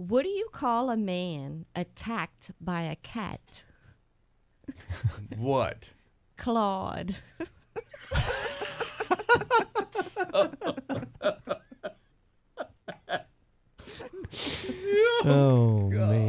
What do you call a man attacked by a cat? what? Claude. oh, oh man.